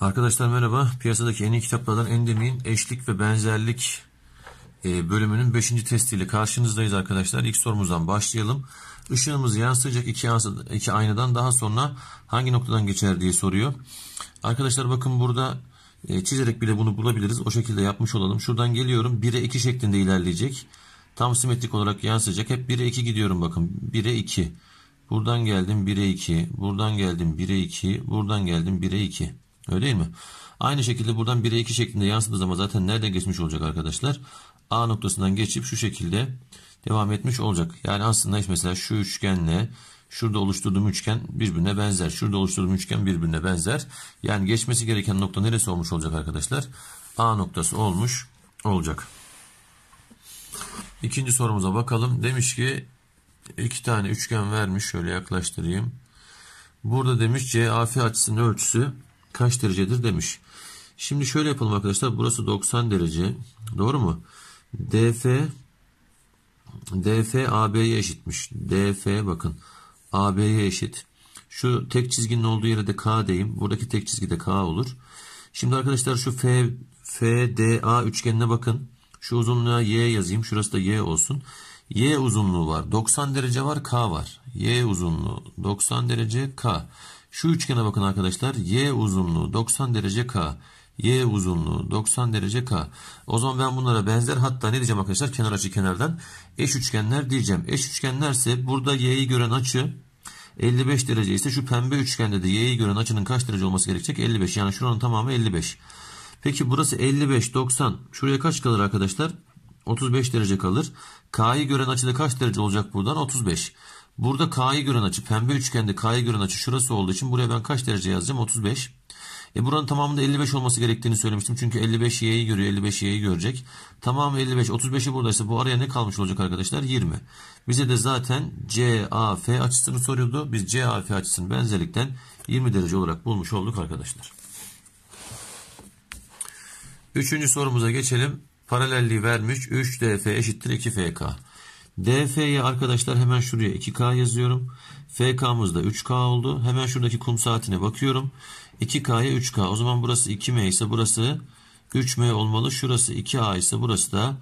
Arkadaşlar merhaba. Piyasadaki en iyi kitaplardan Endemik'in eşlik ve benzerlik e, bölümünün 5. testiyle karşınızdayız arkadaşlar. İlk sorumuzdan başlayalım. Işığımızı yansıtacak iki, iki aynadan daha sonra hangi noktadan geçer diye soruyor. Arkadaşlar bakın burada e, çizerek bile bunu bulabiliriz. O şekilde yapmış olalım. Şuradan geliyorum. 1'e 2 şeklinde ilerleyecek. Tam simetrik olarak yansıyacak. Hep 1'e 2 gidiyorum bakın. 1'e 2. Buradan geldim 1'e 2. Buradan geldim 1'e 2. Buradan geldim 1'e 2. Öyle değil mi? Aynı şekilde buradan 1'e 2 şeklinde yansıdığı zaman zaten nereden geçmiş olacak arkadaşlar? A noktasından geçip şu şekilde devam etmiş olacak. Yani aslında hiç mesela şu üçgenle şurada oluşturduğum üçgen birbirine benzer. Şurada oluşturduğum üçgen birbirine benzer. Yani geçmesi gereken nokta neresi olmuş olacak arkadaşlar? A noktası olmuş olacak. İkinci sorumuza bakalım. Demiş ki iki tane üçgen vermiş. Şöyle yaklaştırayım. Burada demiş CAF açısının ölçüsü kaç derecedir demiş. Şimdi şöyle yapalım arkadaşlar. Burası 90 derece. Doğru mu? DF DF AB'ye eşitmiş. DF bakın. AB'ye eşit. Şu tek çizginin olduğu yere de K diyeyim. Buradaki tek çizgi de K olur. Şimdi arkadaşlar şu F, FDA üçgenine bakın. Şu uzunluğa Y yazayım. Şurası da Y olsun. Y uzunluğu var. 90 derece var. K var. Y uzunluğu 90 derece K. Şu üçgene bakın arkadaşlar. Y uzunluğu 90 derece K. Y uzunluğu 90 derece K. O zaman ben bunlara benzer hatta ne diyeceğim arkadaşlar? Kenar açı kenardan eş üçgenler diyeceğim. Eş üçgenlerse burada Y'yi gören açı 55 derece ise şu pembe üçgende de Y'yi gören açının kaç derece olması gerekecek? 55. Yani şuranın tamamı 55. Peki burası 55, 90. Şuraya kaç kalır arkadaşlar? 35 derece kalır. K'yı gören açıda kaç derece olacak buradan? 35. Burada K'yı gören açı pembe üçgende K'yı gören açı şurası olduğu için buraya ben kaç derece yazacağım? 35. E buranın tamamında 55 olması gerektiğini söylemiştim. Çünkü 55 y'yi görüyor. 55 y'yi görecek. Tamamı 55. 35'i buradaysa bu araya ne kalmış olacak arkadaşlar? 20. Bize de zaten CAF açısını soruyordu. Biz CAF açısını benzerlikten 20 derece olarak bulmuş olduk arkadaşlar. Üçüncü sorumuza geçelim. Paralelliği vermiş. 3DF eşittir 2FK. DF'ye arkadaşlar hemen şuraya 2K yazıyorum. FK'mız da 3K oldu. Hemen şuradaki kum saatine bakıyorum. 2K'ya 3K. O zaman burası 2M ise burası 3M olmalı. Şurası 2A ise burası da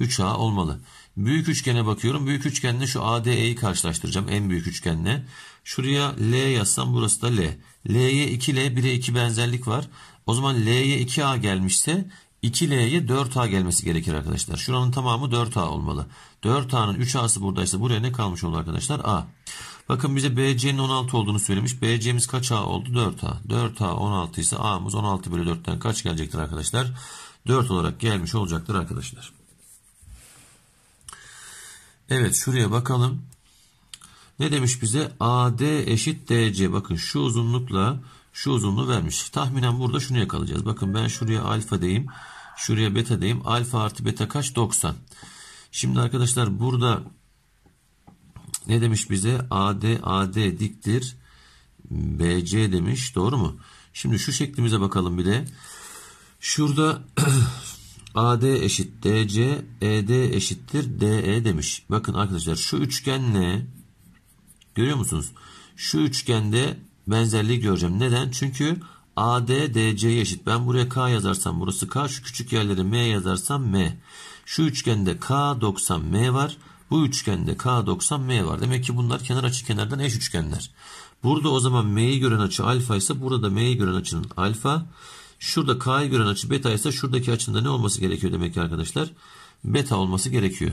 3A olmalı. Büyük üçgene bakıyorum. Büyük üçgenle şu ADE'yi karşılaştıracağım. En büyük üçgenle. Şuraya L yazsam burası da L. L'ye 2L, 1'e 2 benzerlik var. O zaman L'ye 2A gelmişse 2L'ye 4A gelmesi gerekir arkadaşlar. Şuranın tamamı 4A olmalı. 4A'nın 3A'sı buradaysa buraya ne kalmış oldu arkadaşlar? A. Bakın bize BC'nin 16 olduğunu söylemiş. BC'miz kaç A oldu? 4A. 4A 16 ise A'mız 16 bölü 4'ten kaç gelecektir arkadaşlar? 4 olarak gelmiş olacaktır arkadaşlar. Evet şuraya bakalım. Ne demiş bize? AD eşit DC. Bakın şu uzunlukla şu uzunluğu vermiş. Tahminen burada şunu yakalayacağız. Bakın ben şuraya alfa diyeyim. Şuraya beta diyeyim. Alfa artı beta kaç? 90. Şimdi arkadaşlar burada ne demiş bize? AD AD diktir. BC demiş. Doğru mu? Şimdi şu şeklimize bakalım bir de. Şurada AD eşit DC, ED eşittir DE e demiş. Bakın arkadaşlar şu üçgen ne? Görüyor musunuz? Şu üçgende benzerliği göreceğim. Neden? Çünkü AD DC'ye eşit. Ben buraya K yazarsam burası K. Şu küçük yerlere M yazarsam M. Şu üçgende K 90 M var. Bu üçgende K 90 M var. Demek ki bunlar kenar açı kenardan eş üçgenler. Burada o zaman M'yi gören açı alfa ise burada da M'yi gören açının alfa. Şurada K'yı gören açı beta ise şuradaki açında ne olması gerekiyor demek ki arkadaşlar? Beta olması gerekiyor.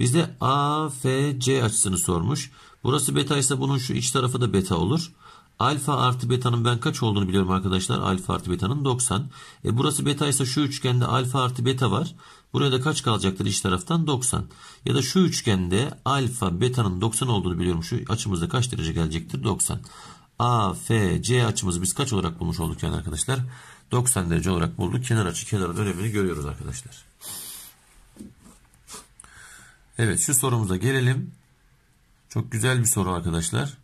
Bizde AFC açısını sormuş. Burası beta ise bunun şu iç tarafı da beta olur. Alfa artı beta'nın ben kaç olduğunu biliyorum arkadaşlar. Alfa artı beta'nın 90. E burası beta ise şu üçgende alfa artı beta var. Buraya da kaç kalacaktır iç taraftan? 90. Ya da şu üçgende alfa beta'nın 90 olduğunu biliyorum. Şu açımızda kaç derece gelecektir? 90. A, F, C açımızı biz kaç olarak bulmuş olduk yani arkadaşlar? 90 derece olarak bulduk. Kenar açı kenarın önemini görüyoruz arkadaşlar. Evet şu sorumuza gelelim. Çok güzel bir soru arkadaşlar.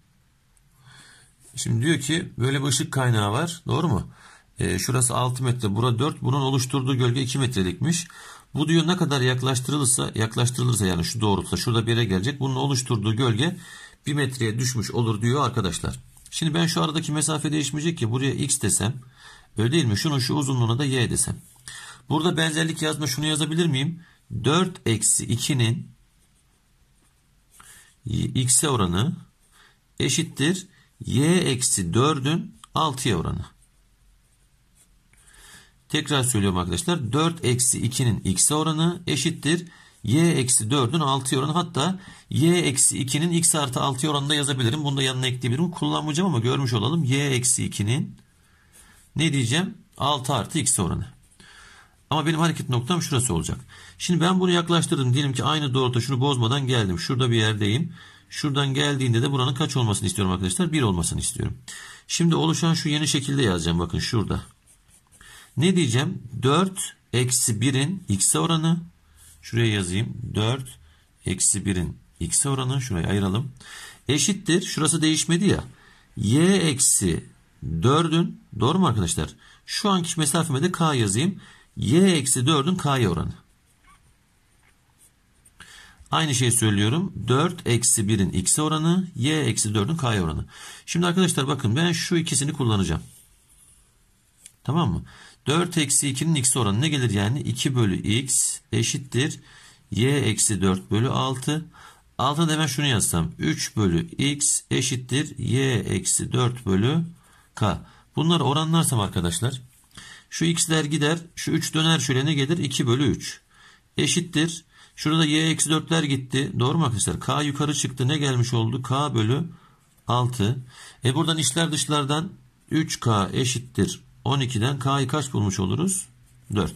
Şimdi diyor ki böyle bir ışık kaynağı var. Doğru mu? E, şurası 6 metre, bura 4. Bunun oluşturduğu gölge 2 metrelikmiş. Bu diyor ne kadar yaklaştırılırsa, yaklaştırılırsa yani şu doğrultuda şurada bir yere gelecek. Bunun oluşturduğu gölge 1 metreye düşmüş olur diyor arkadaşlar. Şimdi ben şu aradaki mesafe değişmeyecek ki buraya x desem. Öyle değil mi? Şunun şu uzunluğuna da y desem. Burada benzerlik yazma şunu yazabilir miyim? 4 eksi 2'nin x'e oranı eşittir y eksi 4'ün 6'ya oranı. Tekrar söylüyorum arkadaşlar. 4 eksi 2'nin x'e oranı eşittir. y eksi 4'ün 6'ya oranı. Hatta y eksi 2'nin x artı 6'ya oranında yazabilirim. Bunu da yanına ekleyebilirim. Kullanmayacağım ama görmüş olalım. y eksi 2'nin ne diyeceğim? 6 artı x oranı. Ama benim hareket noktam şurası olacak. Şimdi ben bunu yaklaştırdım. Diyelim ki aynı doğrultuda şunu bozmadan geldim. Şurada bir yerdeyim. Şuradan geldiğinde de buranın kaç olmasını istiyorum arkadaşlar? 1 olmasını istiyorum. Şimdi oluşan şu yeni şekilde yazacağım. Bakın şurada. Ne diyeceğim? 4 eksi 1'in x oranı. Şuraya yazayım. 4 eksi 1'in x oranı. Şurayı ayıralım. Eşittir. Şurası değişmedi ya. y eksi 4'ün doğru mu arkadaşlar? Şu anki mesafeme de k yazayım. y eksi 4'ün k'ya oranı. Aynı şeyi söylüyorum. 4 eksi 1'in x oranı y eksi 4'ün k oranı. Şimdi arkadaşlar bakın ben şu ikisini kullanacağım. Tamam mı? 4 eksi 2'nin x oranı ne gelir yani? 2 bölü x eşittir. y eksi 4 bölü 6. Altına da hemen şunu yazsam. 3 bölü x eşittir. y eksi 4 bölü k. Bunları oranlarsam arkadaşlar. Şu x'ler gider. Şu 3 döner şöyle ne gelir? 2 bölü 3. Eşittir. Şurada y eksi 4'ler gitti. Doğru mu arkadaşlar? K yukarı çıktı. Ne gelmiş oldu? K bölü 6. E buradan içler dışlardan 3K eşittir 12'den K'yı kaç bulmuş oluruz? 4.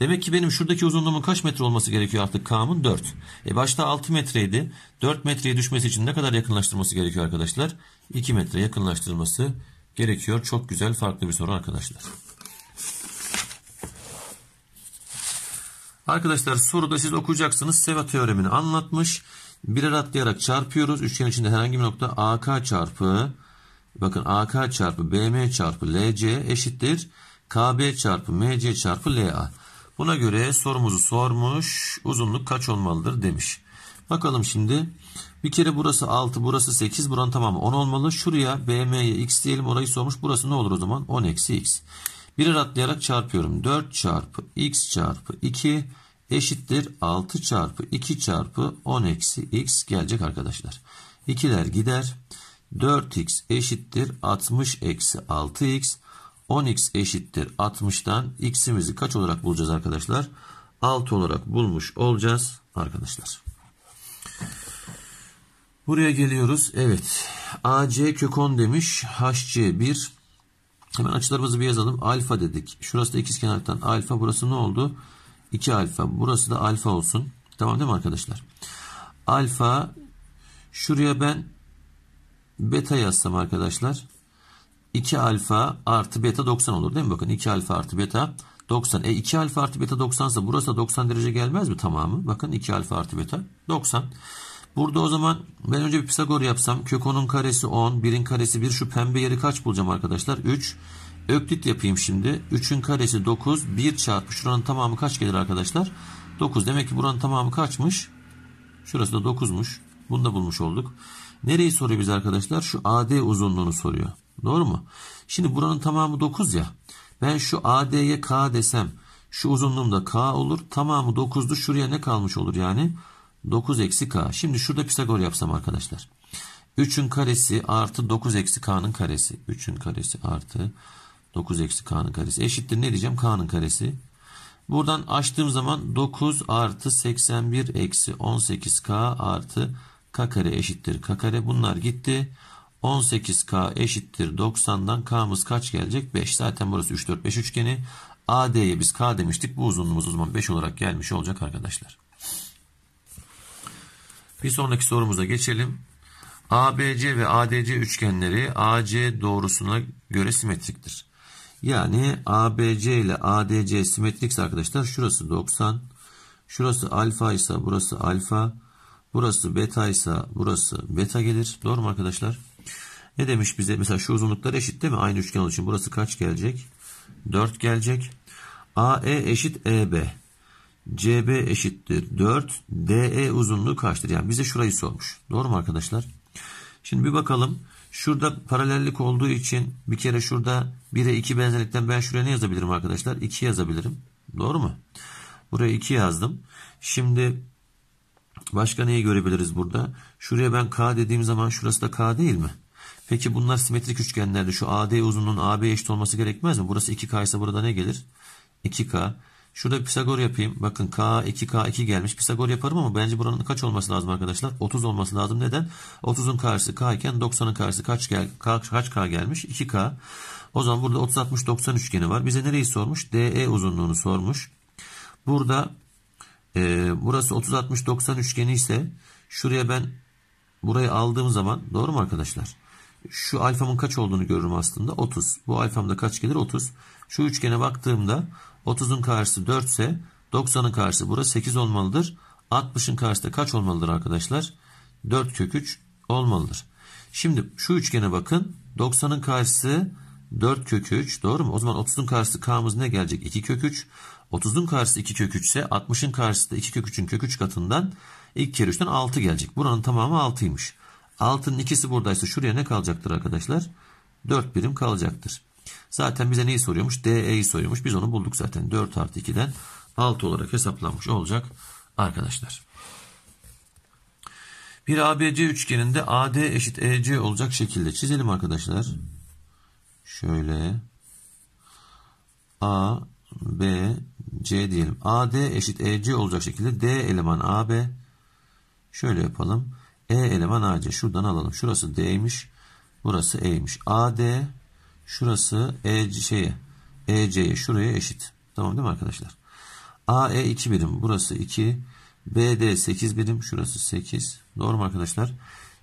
Demek ki benim şuradaki uzunluğumun kaç metre olması gerekiyor artık K'mın? 4. E başta 6 metreydi. 4 metreye düşmesi için ne kadar yakınlaştırması gerekiyor arkadaşlar? 2 metre yakınlaştırması gerekiyor. Çok güzel farklı bir soru arkadaşlar. Arkadaşlar soruda siz okuyacaksınız. Seva teoremini anlatmış. Birer atlayarak çarpıyoruz. Üçgen içinde herhangi bir nokta AK çarpı bakın AK çarpı BM çarpı LC eşittir. KB çarpı MC çarpı LA. Buna göre sorumuzu sormuş. Uzunluk kaç olmalıdır demiş. Bakalım şimdi. Bir kere burası 6, burası 8, buranın tamamı 10 olmalı. Şuraya BM'ye x diyelim orayı sormuş. Burası ne olur o zaman? 10 eksi x. 1'i atlayarak çarpıyorum. 4 çarpı x çarpı 2 eşittir 6 çarpı 2 çarpı 10 eksi x gelecek arkadaşlar. 2'ler gider. 4x eşittir 60 eksi 6x. 10x eşittir 60'tan x'imizi kaç olarak bulacağız arkadaşlar? 6 olarak bulmuş olacağız arkadaşlar. Buraya geliyoruz. Evet. AC kök 10 demiş. HC 1. Hemen açılarımızı bir yazalım. Alfa dedik. Şurası da ikizkenardan alfa. Burası ne oldu? 2 alfa. Burası da alfa olsun. Tamam değil mi arkadaşlar? Alfa şuraya ben beta yazsam arkadaşlar 2 alfa artı beta 90 olur değil mi? Bakın 2 alfa artı beta 90. E 2 alfa artı beta 90 ise burası da 90 derece gelmez mi tamamı? Bakın 2 alfa artı beta 90. Burada o zaman ben önce bir Pisagor yapsam kök 10'un karesi 10, 1'in karesi 1 şu pembe yeri kaç bulacağım arkadaşlar? 3. Öklit yapayım şimdi. 3'ün karesi 9, 1 çarpı şuranın tamamı kaç gelir arkadaşlar? 9. Demek ki buranın tamamı kaçmış? Şurası da 9'muş. Bunu da bulmuş olduk. Nereyi soruyor biz arkadaşlar? Şu AD uzunluğunu soruyor. Doğru mu? Şimdi buranın tamamı 9 ya. Ben şu AD'ye K desem şu uzunluğum da K olur. Tamamı 9'du. Şuraya ne kalmış olur yani? 9 eksi k. Şimdi şurada Pisagor yapsam arkadaşlar. 3'ün karesi artı 9 eksi k'nın karesi. 3'ün karesi artı 9 eksi k'nın karesi eşittir. Ne diyeceğim? k'nın karesi. Buradan açtığım zaman 9 artı 81 eksi 18k artı k kare eşittir k kare. Bunlar gitti. 18k eşittir 90'dan k'mız kaç gelecek? 5. Zaten burası 3, 4, 5 üçgeni. AD'ye biz k demiştik. Bu uzunluğumuz o zaman 5 olarak gelmiş olacak arkadaşlar. Bir sonraki sorumuza geçelim. ABC ve ADC üçgenleri AC doğrusuna göre simetriktir. Yani ABC ile ADC simetrikse arkadaşlar şurası 90. Şurası alfa ise burası alfa. Burası beta ise burası beta gelir. Doğru mu arkadaşlar? Ne demiş bize? Mesela şu uzunluklar eşit değil mi? Aynı üçgen olduğu için burası kaç gelecek? 4 gelecek. AE eşit EB. CB eşittir 4. DE uzunluğu kaçtır? Yani bize şurayı sormuş. Doğru mu arkadaşlar? Şimdi bir bakalım. Şurada paralellik olduğu için bir kere şurada 1'e 2 benzerlikten ben şuraya ne yazabilirim arkadaşlar? 2 yazabilirim. Doğru mu? Buraya 2 yazdım. Şimdi başka neyi görebiliriz burada? Şuraya ben K dediğim zaman şurası da K değil mi? Peki bunlar simetrik üçgenlerde şu AD uzunluğun AB eşit olması gerekmez mi? Burası 2K ise burada ne gelir? 2K. Şurada Pisagor yapayım. Bakın K, 2K, 2 gelmiş. Pisagor yaparım ama bence buranın kaç olması lazım arkadaşlar? 30 olması lazım. Neden? 30'un karşısı K iken 90'ın karşısı kaç, gel, kaç, kaç K gelmiş? 2K. O zaman burada 30, 60, 90 üçgeni var. Bize nereyi sormuş? DE uzunluğunu sormuş. Burada e, burası 30, 60, 90 üçgeni ise şuraya ben burayı aldığım zaman doğru mu arkadaşlar? Şu alfamın kaç olduğunu görürüm aslında. 30. Bu alfamda kaç gelir? 30. Şu üçgene baktığımda 30'un karşısı 4 ise 90'ın karşısı burası 8 olmalıdır. 60'ın karşısı da kaç olmalıdır arkadaşlar? 4 kök 3 olmalıdır. Şimdi şu üçgene bakın. 90'ın karşısı 4 kök 3 doğru mu? O zaman 30'un karşısı k'mız ne gelecek? 2 kök 3. 30'un karşısı 2 kök 3 ise 60'ın karşısı da 2 kök 3'ün kök 3 katından ilk kere 3'ten 6 gelecek. Buranın tamamı 6'ymış. 6'nın ikisi buradaysa şuraya ne kalacaktır arkadaşlar? 4 birim kalacaktır. Zaten bize neyi soruyormuş? DE'yi soruyormuş. Biz onu bulduk zaten. 4 artı 2'den 6 olarak hesaplanmış olacak arkadaşlar. Bir ABC üçgeninde AD eşit EC olacak şekilde çizelim arkadaşlar. Şöyle A, B, C diyelim. AD eşit EC olacak şekilde D eleman AB. Şöyle yapalım. E eleman AC. Şuradan alalım. Şurası D'ymiş. Burası E'ymiş. AD Şurası E şeye EC'ye şuraya eşit. Tamam değil mi arkadaşlar? AE 2 birim. Burası 2. BD 8 birim. Şurası 8. Doğru mu arkadaşlar?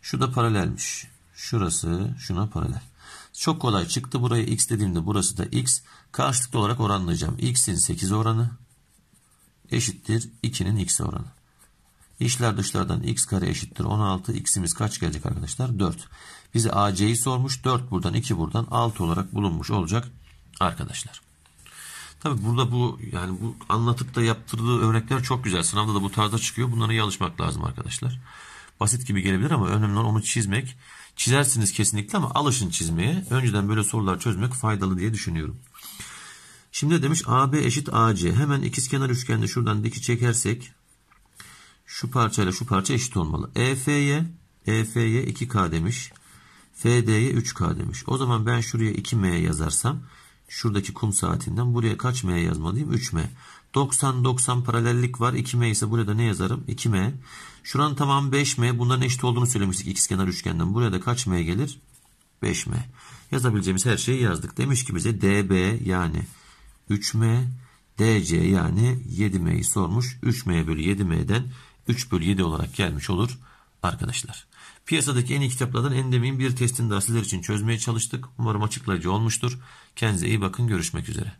Şu da paralelmiş. Şurası şuna paralel. Çok kolay çıktı. Buraya x dediğimde burası da x. Karşılıklı olarak oranlayacağım. x'in 8 oranı eşittir 2'nin x oranı. İşler dışlardan x kare eşittir 16. X'imiz kaç gelecek arkadaşlar? 4. Bize AC'yi sormuş. 4 buradan 2 buradan 6 olarak bulunmuş olacak arkadaşlar. Tabi burada bu yani bu anlatıp da yaptırdığı örnekler çok güzel. Sınavda da bu tarzda çıkıyor. Bunlara iyi alışmak lazım arkadaşlar. Basit gibi gelebilir ama önemli onu çizmek. Çizersiniz kesinlikle ama alışın çizmeye. Önceden böyle sorular çözmek faydalı diye düşünüyorum. Şimdi demiş AB eşit AC. Hemen ikizkenar üçgende şuradan diki çekersek şu parçayla şu parça eşit olmalı. EF'ye EF'ye 2K demiş. FD'ye 3K demiş. O zaman ben şuraya 2M yazarsam şuradaki kum saatinden buraya kaç M yazmalıyım? 3M. 90-90 paralellik var. 2M ise burada ne yazarım? 2M. Şuranın tamamı 5M. Bunların eşit olduğunu söylemiştik ikizkenar üçgenden. Buraya da kaç M gelir? 5M. Yazabileceğimiz her şeyi yazdık. Demiş ki bize DB yani 3M, DC yani 7M'yi sormuş. 3M bölü 7M'den 3 bölü 7 olarak gelmiş olur arkadaşlar. Piyasadaki en iyi kitaplardan en endemin bir testini daha sizler için çözmeye çalıştık. Umarım açıklayıcı olmuştur. Kendinize iyi bakın. Görüşmek üzere.